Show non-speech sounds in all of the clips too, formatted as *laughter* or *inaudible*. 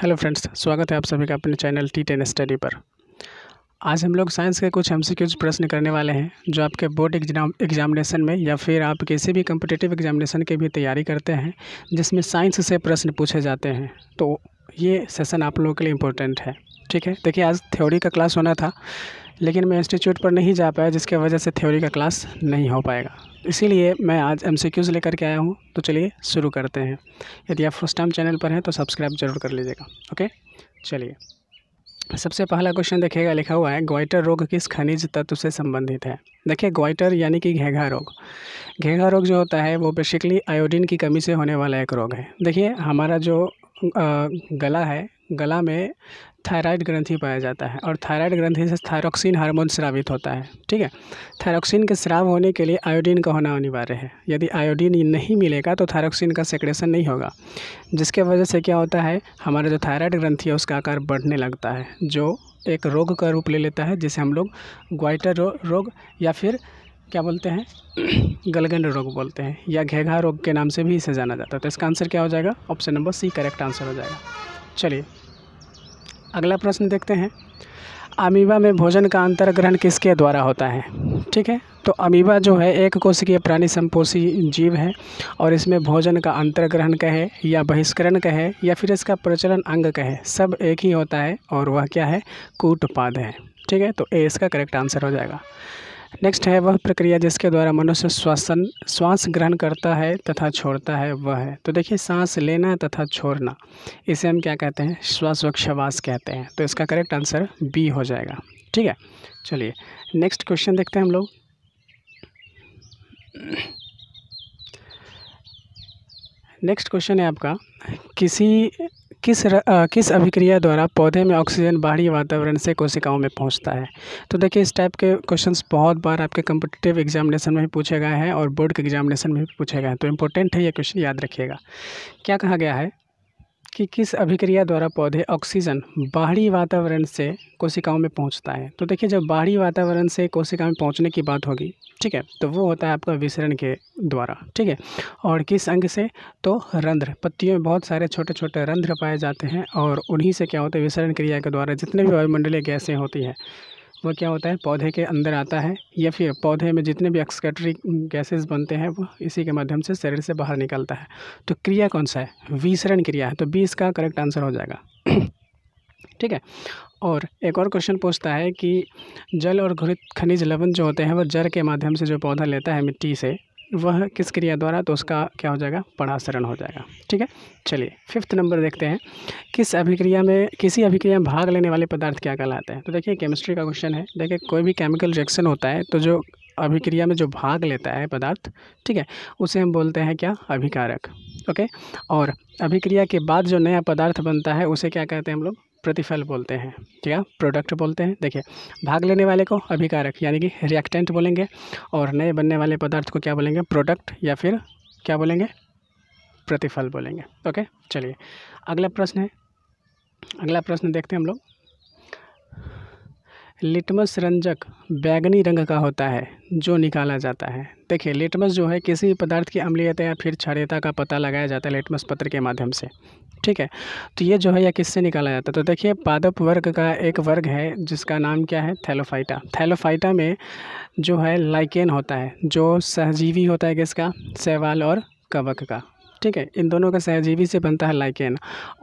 hello friends स्वागत है आप सभी का अपने चैनल टी टेन स्टडी पर आज हम लोग साइंस के कुछ हमसे प्रश्न करने वाले हैं जो आपके बोर्ड एग्जाम एग्जामिनेशन में या फिर आप किसी भी कम्पिटेटिव एग्जामिनेशन की भी तैयारी करते हैं जिसमें साइंस से प्रश्न पूछे जाते हैं तो ये सेशन आप लोगों के लिए इम्पोर्टेंट है ठीक है देखिए आज थ्योरी का क्लास होना था लेकिन मैं इंस्टीट्यूट पर नहीं जा पाया जिसके वजह से थ्योरी का क्लास नहीं हो पाएगा इसीलिए मैं आज एम सी क्यूज़ लेकर के आया हूँ तो चलिए शुरू करते हैं यदि आप फर्स्ट टाइम चैनल पर हैं तो सब्सक्राइब जरूर कर लीजिएगा ओके चलिए सबसे पहला क्वेश्चन देखिएगा लिखा हुआ है ग्वाइटर रोग किस खनिज तत्व से संबंधित है देखिए ग्वाइटर यानी कि घेघा रोग घेघा रोग जो होता है वो बेसिकली आयोडीन की कमी से होने वाला एक रोग है देखिए हमारा जो गला है गला में थायराइड ग्रंथि पाया जाता है और थायराइड ग्रंथि से थायरोक्सिन हार्मोन स्रावित होता है ठीक है थायरोक्सिन के स्राव होने के लिए आयोडीन का होना अनिवार्य है यदि आयोडीन नहीं मिलेगा तो थायरोक्सिन का सेक्रेशन नहीं होगा जिसके वजह से क्या होता है हमारा जो थायराइड ग्रंथि है उसका आकार बढ़ने लगता है जो एक रोग का रूप ले लेता है जिसे हम लोग ग्वाइटर रो, रोग या फिर क्या बोलते हैं *clears throat* गलगंड रोग बोलते हैं या घेघा रोग के नाम से भी इसे जाना जाता है तो इसका आंसर क्या हो जाएगा option number C correct answer हो जाएगा चलिए अगला प्रश्न देखते हैं अमीबा में भोजन का अंतर्ग्रहण किसके द्वारा होता है ठीक है तो अमीबा जो है एक कोशिकीय प्राणी संपोषी जीव है और इसमें भोजन का अंतर्ग्रहण कहे या बहिष्करण कहे या फिर इसका प्रचलन अंग कहे सब एक ही होता है और वह क्या है कूटपाद है ठीक है तो ए इसका करेक्ट आंसर हो जाएगा नेक्स्ट है वह प्रक्रिया जिसके द्वारा मनुष्य श्वसन श्वास ग्रहण करता है तथा छोड़ता है वह है तो देखिए सांस लेना तथा छोड़ना इसे हम क्या कहते हैं श्वासोक्षवास कहते हैं तो इसका करेक्ट आंसर बी हो जाएगा ठीक है चलिए नेक्स्ट क्वेश्चन देखते हैं हम लोग नेक्स्ट क्वेश्चन है आपका किसी किस र, आ, किस अभिक्रिया द्वारा पौधे में ऑक्सीजन बाहरी वातावरण से कोशिकाओं में पहुंचता है तो देखिए इस टाइप के क्वेश्चंस बहुत बार आपके कम्पिटिटिव एग्जामिनेशन में भी पूछे गए हैं और बोर्ड के एग्जामिनेशन में भी पूछे गए हैं तो इंपॉर्टेंट है ये क्वेश्चन याद रखिएगा क्या कहा गया है कि किस अभिक्रिया द्वारा पौधे ऑक्सीजन बाहरी वातावरण से कोशिकाओं में पहुंचता है तो देखिए जब बाहरी वातावरण से कोशिका में पहुंचने की बात होगी ठीक है तो वो होता है आपका विसरण के द्वारा ठीक है और किस अंग से तो रंध्र पत्तियों में बहुत सारे छोटे छोटे रंध्र पाए जाते हैं और उन्हीं से क्या होता है विसरण क्रिया के द्वारा जितने भी वायुमंडलीय गैसें होती हैं वो क्या होता है पौधे के अंदर आता है या फिर पौधे में जितने भी एक्सकेटरी गैसेस बनते हैं वो इसी के माध्यम से शरीर से बाहर निकलता है तो क्रिया कौन सा है विसरण क्रिया है तो बी इसका करेक्ट आंसर हो जाएगा *clears throat* ठीक है और एक और क्वेश्चन पूछता है कि जल और घृत खनिज लवण जो होते हैं वो जड़ के माध्यम से जो पौधा लेता है मिट्टी से वह किस क्रिया द्वारा तो उसका क्या हो जाएगा परासरण हो जाएगा ठीक है चलिए फिफ्थ नंबर देखते हैं किस अभिक्रिया में किसी अभिक्रिया में भाग लेने वाले पदार्थ क्या कहलाते हैं तो देखिए केमिस्ट्री का क्वेश्चन है देखिए कोई भी केमिकल रिएक्शन होता है तो जो अभिक्रिया में जो भाग लेता है पदार्थ ठीक है उसे हम बोलते हैं क्या अभिकारक ओके और अभिक्रिया के बाद जो नया पदार्थ बनता है उसे क्या कहते हैं हम लोग प्रतिफल बोलते हैं ठीक है प्रोडक्ट बोलते हैं देखिए भाग लेने वाले को अभिकारक यानी कि रिएक्टेंट बोलेंगे और नए बनने वाले पदार्थ को क्या बोलेंगे प्रोडक्ट या फिर क्या बोलेंगे प्रतिफल बोलेंगे ओके चलिए अगला प्रश्न है अगला प्रश्न देखते हैं हम लोग लिटमस रंजक बैगनी रंग का होता है जो निकाला जाता है देखिए लिटमस जो है किसी भी पदार्थ की अम्लीयता या फिर क्षारीयता का पता लगाया जाता है लिटमस पत्र के माध्यम से ठीक है तो ये जो है यह किससे निकाला जाता है तो देखिए पादप वर्ग का एक वर्ग है जिसका नाम क्या है थैलोफाइटा थैलोफाइटा में जो है लाइकेन होता है जो सहजीवी होता है किसका सेवाल और कवक का ठीक है इन दोनों का सहजीवी से बनता है लाइकेन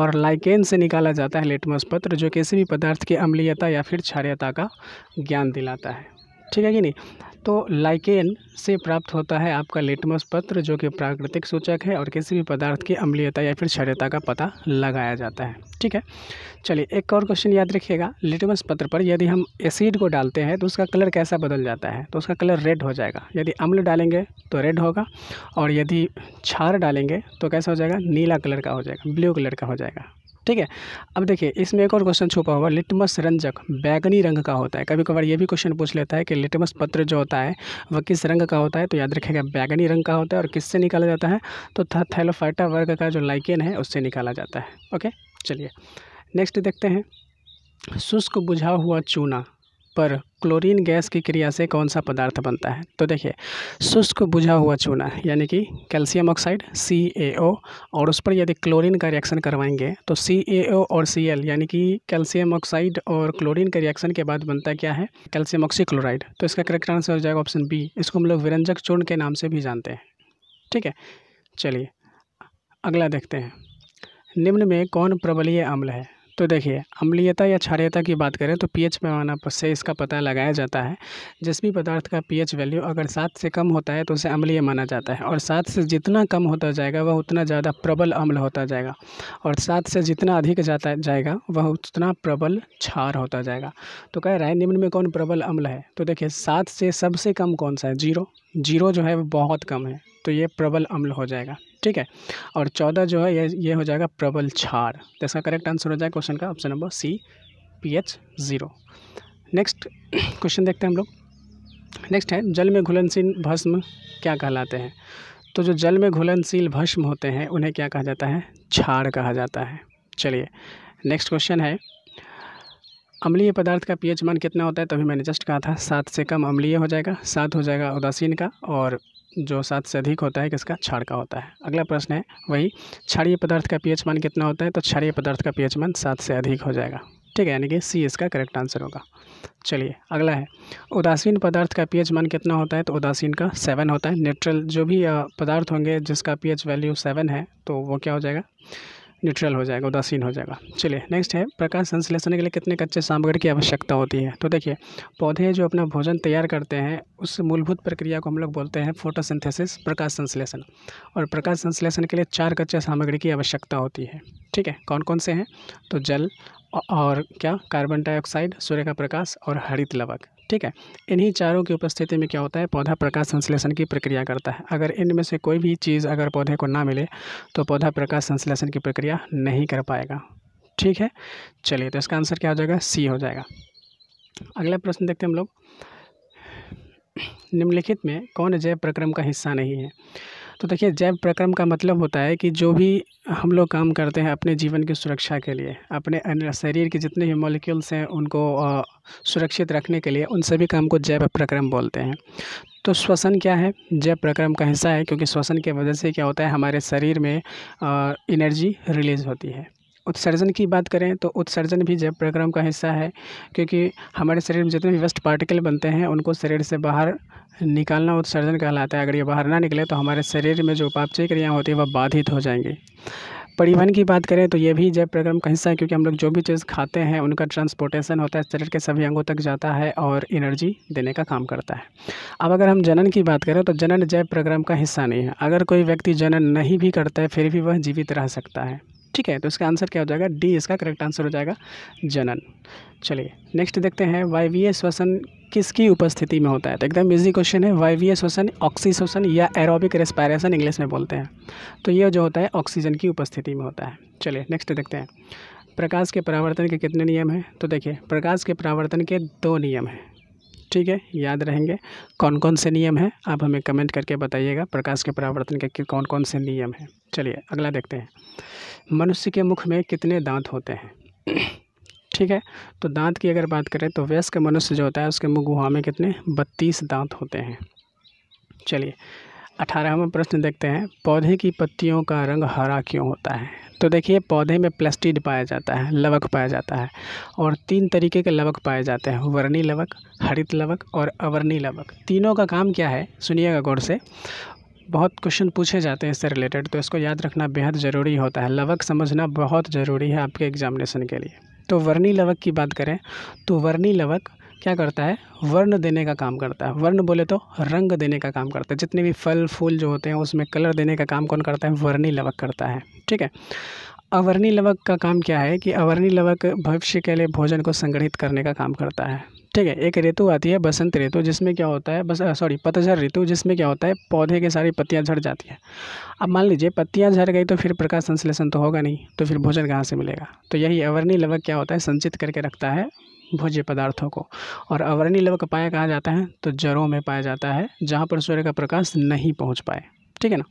और लाइकेन से निकाला जाता है लेटमस पत्र जो किसी भी पदार्थ की अम्लीयता या फिर क्षारियता का ज्ञान दिलाता है ठीक है कि नहीं तो लाइकेन से प्राप्त होता है आपका लेटमस पत्र जो कि प्राकृतिक सूचक है और किसी भी पदार्थ की अम्लीयता या फिर क्षरता का पता लगाया जाता है ठीक है चलिए एक और क्वेश्चन याद रखिएगा लेटमस पत्र पर यदि हम एसिड को डालते हैं तो उसका कलर कैसा बदल जाता है तो उसका कलर रेड हो जाएगा यदि अम्ल डालेंगे तो रेड होगा और यदि छार डालेंगे तो कैसा हो जाएगा नीला कलर का हो जाएगा ब्लू कलर का हो जाएगा ठीक है अब देखिए इसमें एक और क्वेश्चन छुपा हुआ लिटमस रंजक बैगनी रंग का होता है कभी कभार ये भी क्वेश्चन पूछ लेता है कि लिटमस पत्र जो होता है वह किस रंग का होता है तो याद रखेगा बैगनी रंग का होता है और किससे निकाला जाता है तो थैलोफाइटा वर्ग का जो लाइकेन है उससे निकाला जाता है ओके चलिए नेक्स्ट देखते हैं शुष्क बुझा हुआ चूना पर क्लोरीन गैस की क्रिया से कौन सा पदार्थ बनता है तो देखिए शुष्क बुझा हुआ चूना यानी कि कैल्शियम ऑक्साइड सी ए ओ और उस पर यदि क्लोरीन का रिएक्शन करवाएंगे तो सी ए ओ और सी एल यानी कि कैल्शियम ऑक्साइड और क्लोरीन के रिएक्शन के बाद बनता क्या है कैल्शियम ऑक्सीक्लोराइड तो इसका करेक्ट आंसर हो जाएगा ऑप्शन बी इसको हम लोग विरंजक चूर्ण के नाम से भी जानते हैं ठीक है चलिए अगला देखते हैं निम्न में कौन प्रबलीय अम्ल है तो देखिए अम्लीयता या क्षारीयता की बात करें तो पीएच पैमाना से इसका पता लगाया जाता है जिस भी पदार्थ का पीएच वैल्यू अगर सात से कम होता है तो उसे अम्लीय माना जाता है और सात से जितना कम होता जाएगा वह उतना ज़्यादा प्रबल अम्ल होता जाएगा और सात से जितना अधिक जाता जाएगा वह उतना प्रबल क्षार होता जाएगा तो कह रहा है निम्न में कौन प्रबल अम्ल है तो देखिए सात से सबसे कम कौन सा है जीरो जीरो जो है वो बहुत कम है तो ये प्रबल अम्ल हो जाएगा ठीक है और चौदह जो है ये ये हो जाएगा प्रबल छार तो इसका करेक्ट आंसर हो जाएगा क्वेश्चन का option number C P H zero next question देखते हैं हम लोग नेक्स्ट है जल में घुलनशील भस्म क्या कहलाते हैं तो जो जल में घुलनशील भस्म होते हैं उन्हें क्या कहा जाता है छार कहा जाता है चलिए नेक्स्ट क्वेश्चन है अम्लीय पदार्थ का पीएच मान कितना होता है तभी मैंने जस्ट कहा था सात से कम अम्लीय हो जाएगा सात हो जाएगा उदासीन का और जो सात से अधिक होता है किसका क्षार का होता है अगला प्रश्न है वही क्षारीय पदार्थ का पीएच मान कितना होता है तो क्षारीय पदार्थ का पीएच मान सात से अधिक हो जाएगा ठीक है यानी कि सी इसका करेक्ट आंसर होगा चलिए अगला है उदासीन पदार्थ का पीएच मान कितना होता है तो उदासीन का सेवन होता है न्यूट्रल जो भी पदार्थ होंगे जिसका पी वैल्यू सेवन है तो वो क्या हो जाएगा न्यूट्रल हो जाएगा उदासीन हो जाएगा चलिए नेक्स्ट है प्रकाश संश्लेषण के लिए कितने कच्चे सामग्री की आवश्यकता होती है तो देखिए पौधे जो अपना भोजन तैयार करते हैं उस मूलभूत प्रक्रिया को हम लोग बोलते हैं फोटोसिंथेसिस प्रकाश संश्लेषण और प्रकाश संश्लेषण के लिए चार कच्चे सामग्री की आवश्यकता होती है ठीक है कौन कौन से हैं तो जल और क्या कार्बन डाइऑक्साइड सूर्य का प्रकाश और हरित लवक ठीक है इन्हीं चारों की उपस्थिति में क्या होता है पौधा प्रकाश संश्लेषण की प्रक्रिया करता है अगर इनमें से कोई भी चीज़ अगर पौधे को ना मिले तो पौधा प्रकाश संश्लेषण की प्रक्रिया नहीं कर पाएगा ठीक है चलिए तो इसका आंसर क्या हो जाएगा सी हो जाएगा अगला प्रश्न देखते हैं हम लोग निम्नलिखित में कौन जैव प्रक्रम का हिस्सा नहीं है तो देखिए जैव प्रक्रम का मतलब होता है कि जो भी हम लोग काम करते हैं अपने जीवन की सुरक्षा के लिए अपने शरीर के जितने भी मॉलिक्यूल्स हैं उनको सुरक्षित रखने के लिए उन सभी काम को जैव प्रक्रम बोलते हैं तो श्वसन क्या है जैव प्रक्रम का हिस्सा है क्योंकि श्वसन की वजह से क्या होता है हमारे शरीर में एनर्जी रिलीज़ होती है उत्सर्जन की बात करें तो उत्सर्जन भी जैव प्रक्रम का हिस्सा है क्योंकि हमारे शरीर में जितने भी वेस्ट पार्टिकल बनते हैं उनको शरीर से बाहर निकालना उत्सर्जन कहलाता है अगर ये बाहर ना निकले तो हमारे शरीर में जो उपापचय क्रियाएँ होती हैं वह बाधित हो जाएंगी परिवहन की बात करें तो ये भी जैव प्रक्रम का हिस्सा है क्योंकि हम लोग जो भी चीज़ खाते हैं उनका ट्रांसपोर्टेशन होता है शरीर के सभी अंगों तक जाता है और एनर्जी देने का काम करता है अब अगर हम जनन की बात करें तो जनन जैव प्रक्रम का हिस्सा नहीं है अगर कोई व्यक्ति जनन नहीं भी करता है फिर भी वह जीवित रह सकता है ठीक है तो इसका आंसर क्या हो जाएगा डी इसका करेक्ट आंसर हो जाएगा जनन चलिए नेक्स्ट देखते हैं वायवीय श्वसन किसकी उपस्थिति में होता है तो एकदम इजी क्वेश्चन है वायवीय श्वसन ऑक्सी श्वसन या एरोबिक रेस्पायरेशन इंग्लिश में बोलते हैं तो ये जो होता है ऑक्सीजन की उपस्थिति में होता है चलिए नेक्स्ट देखते हैं प्रकाश के परावर्तन के कितने नियम हैं तो देखिए प्रकाश के परावर्तन के दो नियम हैं ठीक है याद रहेंगे कौन कौन से नियम हैं आप हमें कमेंट करके बताइएगा प्रकाश के परावर्तन के कौन कौन से नियम हैं चलिए अगला देखते हैं मनुष्य के मुख में कितने दांत होते हैं ठीक है तो दांत की अगर बात करें तो वयस्क मनुष्य जो होता है उसके मुँह गुहा में कितने बत्तीस दांत होते हैं चलिए अठारहवा प्रश्न देखते हैं पौधे की पत्तियों का रंग हरा क्यों होता है तो देखिए पौधे में प्लास्टिड पाया जाता है लवक पाया जाता है और तीन तरीके के लवक पाए जाते हैं वर्णी लवक हरित लवक और अवर्णी लवक तीनों का काम क्या है सुनिएगा गौर से बहुत क्वेश्चन पूछे जाते हैं इससे रिलेटेड तो इसको याद रखना बेहद ज़रूरी होता है लवक समझना बहुत ज़रूरी है आपके एग्जामिनेशन के लिए तो वर्णी लवक की बात करें तो वर्णी लवक क्या करता है वर्ण देने का काम करता है वर्ण बोले तो रंग देने का काम करता है जितने भी फल फूल जो होते हैं उसमें कलर देने का काम कौन करता है वर्णी लवक करता है ठीक है अवर्णी लवक का काम क्या है कि अवर्णी लवक भविष्य के लिए भोजन को संग्रहित करने का काम करता है ठीक है एक ऋतु आती है बसंत ऋतु जिसमें क्या होता है बस सॉरी पतझर ऋतु जिसमें क्या होता है पौधे के सारी पत्तियाँ झड़ जाती हैं अब मान लीजिए पत्तियाँ झड़ गई तो फिर प्रकाश संश्लेषण तो होगा नहीं तो फिर भोजन कहाँ से मिलेगा तो यही अवर्णी लवक क्या होता है संचित करके रखता है भोज्य पदार्थों को और अवर्णी लवक पाया कहा जाता है तो जड़ों में पाया जाता है जहाँ पर सूर्य का प्रकाश नहीं पहुँच पाए ठीक है ना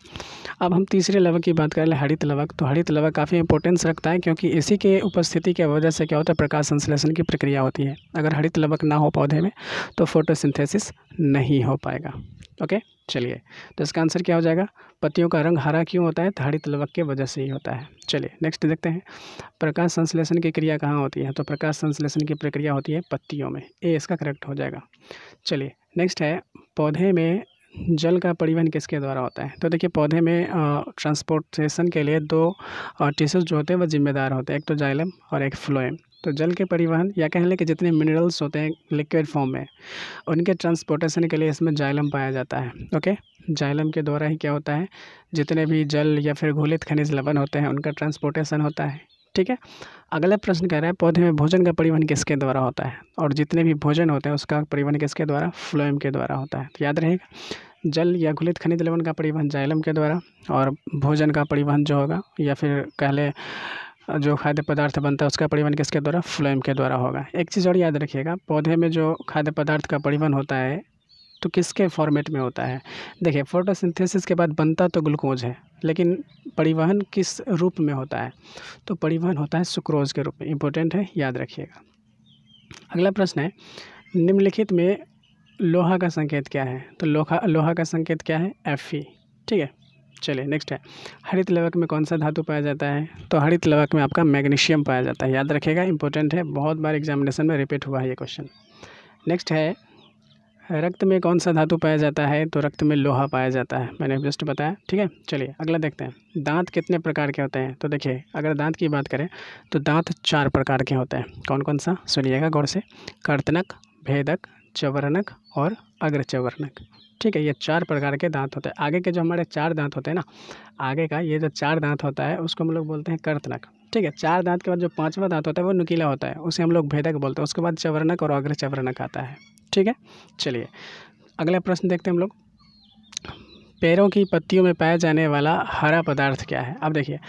अब हम तीसरे लवक की बात कर लें हरित लवक तो हरित लवक काफ़ी इंपॉर्टेंस रखता है क्योंकि इसी के उपस्थिति की वजह से क्या होता है प्रकाश संश्लेषण की प्रक्रिया होती है अगर हरित लवक ना हो पौधे में तो फोटोसिंथेसिस नहीं हो पाएगा ओके चलिए तो इसका आंसर क्या हो जाएगा पत्तियों का रंग हरा क्यों होता है धाड़ी तलवक के वजह से ही होता है चलिए नेक्स्ट देखते हैं प्रकाश संश्लेषण की क्रिया कहाँ होती है तो प्रकाश संश्लेषण की प्रक्रिया होती है पत्तियों में ए इसका करेक्ट हो जाएगा चलिए नेक्स्ट है पौधे में जल का परिवहन किसके द्वारा होता है तो देखिए पौधे में ट्रांसपोर्टेशन के लिए दो टिश्यूज जो होते हैं वो जिम्मेदार होते हैं एक तो जाइलम और एक फ्लोएम तो जल के परिवहन या कह लें कि जितने मिनरल्स होते हैं लिक्विड फॉर्म में उनके ट्रांसपोर्टेशन के लिए इसमें जाइलम पाया जाता है ओके जाइलम के द्वारा ही क्या होता है जितने भी जल या फिर घोलित खनिज लवण होते हैं उनका ट्रांसपोर्टेशन होता है ठीक है अगला प्रश्न कह रहा है पौधे में भोजन का परिवहन किसके द्वारा होता है और जितने भी भोजन होते हैं उसका परिवहन किसके द्वारा फ्लोएम के द्वारा होता है तो याद रहेगा जल या घुलित खनिज लवण का परिवहन जाइलम के द्वारा और भोजन का परिवहन जो होगा या फिर कह लें जो खाद्य पदार्थ बनता है उसका परिवहन किसके द्वारा फ्लोएम के द्वारा होगा एक चीज़ और याद रखिएगा पौधे में जो खाद्य पदार्थ का परिवहन होता है तो किसके फॉर्मेट में होता है देखिए फोटोसिंथेसिस के बाद बनता तो ग्लूकोज है लेकिन परिवहन किस रूप में होता है तो परिवहन होता है सुक्रोज के रूप में इम्पोर्टेंट है याद रखिएगा अगला प्रश्न है निम्नलिखित में लोहा का संकेत क्या है तो लोहा लोहा का संकेत क्या है एफ ठीक है चलिए नेक्स्ट है हरित लवक में कौन सा धातु पाया जाता है तो हरित लवक में आपका मैग्नीशियम पाया जाता है याद रखेगा इंपॉर्टेंट है बहुत बार एग्जामिनेशन में रिपीट हुआ है ये क्वेश्चन नेक्स्ट है रक्त में कौन सा धातु पाया जाता है तो रक्त में लोहा पाया जाता है मैंने जस्ट बताया ठीक है चलिए अगला देखते हैं दांत कितने प्रकार के होते हैं तो देखिए अगर दांत की बात करें तो दांत चार प्रकार के होते हैं कौन कौन सा सुनिएगा गौर से कर्तनक भेदक चवरनक और अग्रचवर्णक ठीक है ये चार प्रकार के दांत होते हैं आगे के जो हमारे चार दांत होते हैं ना आगे का ये जो चार दांत होता है उसको हम लोग बोलते हैं कर्तनक ठीक है चार दांत के बाद जो पाँचवा दांत होता है वो नुकीला होता है उसे हम लोग भेदक बोलते हैं उसके बाद चवरनक और अग्र चवरनक आता है ठीक है चलिए अगला प्रश्न देखते हैं हम लोग पैरों की पत्तियों में पाया जाने वाला हरा पदार्थ क्या है अब देखिए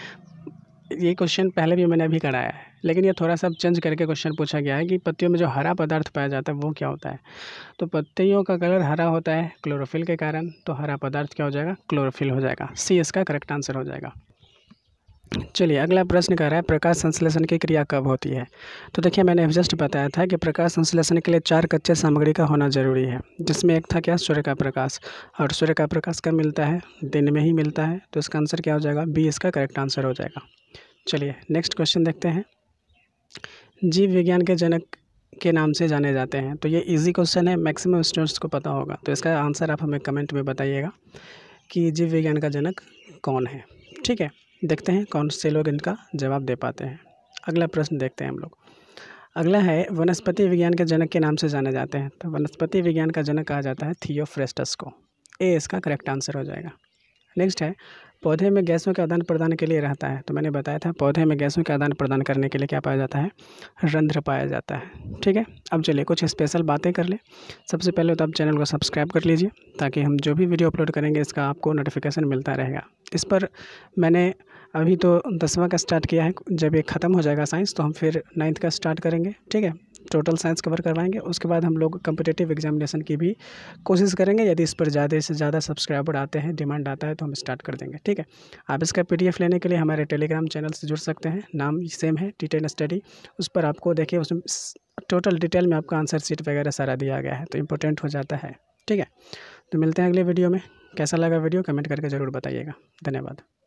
ये क्वेश्चन पहले भी मैंने अभी कराया है लेकिन ये थोड़ा सा चेंज करके क्वेश्चन पूछा गया है कि पत्तियों में जो हरा पदार्थ पाया जाता है वो क्या होता है तो पत्तियों का कलर हरा होता है क्लोरोफिल के कारण तो हरा पदार्थ क्या हो जाएगा क्लोरोफिल हो जाएगा सी इसका करेक्ट आंसर हो जाएगा चलिए अगला प्रश्न कह रहा है प्रकाश संश्लेषण की क्रिया कब होती है तो देखिए मैंने जस्ट बताया था कि प्रकाश संश्लेषण के लिए चार कच्चे सामग्री का होना जरूरी है जिसमें एक था क्या सूर्य का प्रकाश और सूर्य का प्रकाश कब मिलता है दिन में ही मिलता है तो इसका आंसर क्या हो जाएगा बी इसका करेक्ट आंसर हो जाएगा चलिए नेक्स्ट क्वेश्चन देखते हैं जीव विज्ञान के जनक के नाम से जाने जाते हैं तो ये इजी क्वेश्चन है मैक्सिमम स्टूडेंट्स को पता होगा तो इसका आंसर आप हमें कमेंट में बताइएगा कि जीव विज्ञान का जनक कौन है ठीक है देखते हैं कौन से लोग इनका जवाब दे पाते हैं अगला प्रश्न देखते हैं हम लोग अगला है वनस्पति विज्ञान के जनक के नाम से जाने जाते हैं तो वनस्पति विज्ञान का जनक कहा जाता है थियोफ्रेस्टस को ए इसका करेक्ट आंसर हो जाएगा नेक्स्ट है पौधे में गैसों के आदान प्रदान के लिए रहता है तो मैंने बताया था पौधे में गैसों के आदान प्रदान करने के लिए क्या पाया जाता है रंध्र पाया जाता है ठीक है अब चलिए कुछ स्पेशल बातें कर लें सबसे पहले तो आप चैनल को सब्सक्राइब कर लीजिए ताकि हम जो भी वीडियो अपलोड करेंगे इसका आपको नोटिफिकेशन मिलता रहेगा इस पर मैंने अभी तो दसवां का स्टार्ट किया है जब ये ख़त्म हो जाएगा साइंस तो हम फिर नाइन्थ का स्टार्ट करेंगे ठीक है टोटल साइंस कवर करवाएंगे उसके बाद हम लोग कम्पिटेटिव एग्जामिनेशन की भी कोशिश करेंगे यदि इस पर ज़्यादा से ज़्यादा सब्सक्राइबर आते हैं डिमांड आता है तो हम स्टार्ट कर देंगे ठीक है आप इसका पी लेने के लिए हमारे टेलीग्राम चैनल से जुड़ सकते हैं नाम सेम है डिटेल स्टडी उस पर आपको देखिए उसमें टोटल डिटेल में आपका आंसर सीट वगैरह सारा दिया गया है तो इम्पोर्टेंट हो जाता है ठीक है तो मिलते हैं अगले वीडियो में कैसा लगा वीडियो कमेंट करके ज़रूर बताइएगा धन्यवाद